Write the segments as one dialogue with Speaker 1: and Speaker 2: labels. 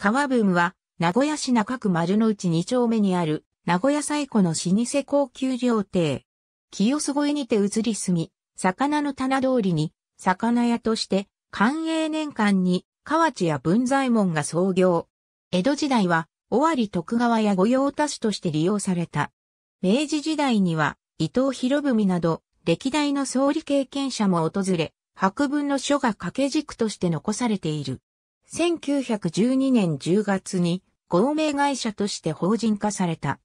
Speaker 1: 川文は、名古屋市中区丸の内2丁目にある、名古屋最古の老舗高級料亭。清洲越にて移り住み、魚の棚通りに、魚屋として、寛永年間に、河内や文左衛門が創業。江戸時代は、尾張徳川や御用達として利用された。明治時代には、伊藤博文など、歴代の総理経験者も訪れ、博文の書が掛け軸として残されている。1912年10月に合名会社として法人化された。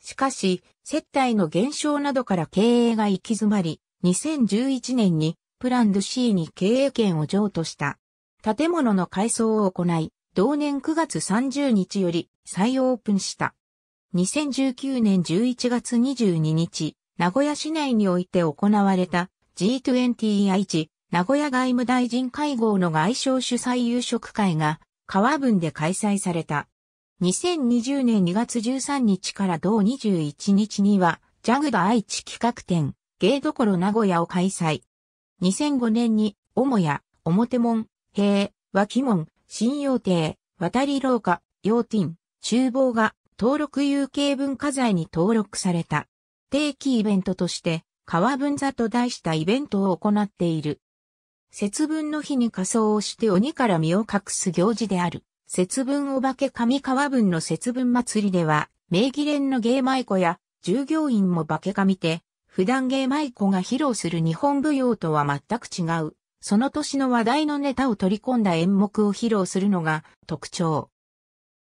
Speaker 1: しかし、接待の減少などから経営が行き詰まり、2011年にプランド C に経営権を譲渡した。建物の改装を行い、同年9月30日より再オープンした。2019年11月22日、名古屋市内において行われた G20I1 名古屋外務大臣会合の外相主催夕食会が、川文で開催された。2020年2月13日から同21日には、ジャグダ愛知企画展、芸どころ名古屋を開催。2005年に、母屋、表門、平、脇門、新洋亭、渡り廊下、洋亭、厨房が登録有形文化財に登録された。定期イベントとして、川文座と題したイベントを行っている。節分の日に仮装をして鬼から身を隠す行事である。節分お化け上川分の節分祭りでは、名義連の芸舞妓や従業員も化け上て、普段芸舞妓が披露する日本舞踊とは全く違う。その年の話題のネタを取り込んだ演目を披露するのが特徴。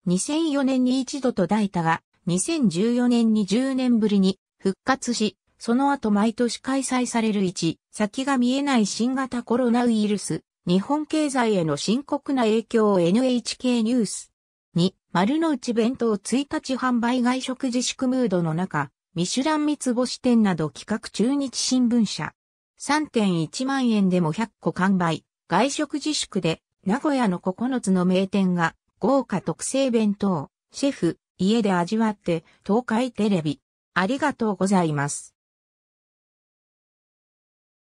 Speaker 1: 2004年に一度と抱いたが、2014年に10年ぶりに復活し、その後毎年開催される1、先が見えない新型コロナウイルス、日本経済への深刻な影響を NHK ニュース。2、丸の内弁当1日販売外食自粛ムードの中、ミシュラン三つ星店など企画中日新聞社。3.1万円でも100個完売。外食自粛で、名古屋の9つの名店が、豪華特製弁当、シェフ、家で味わって、東海テレビ。ありがとうございます。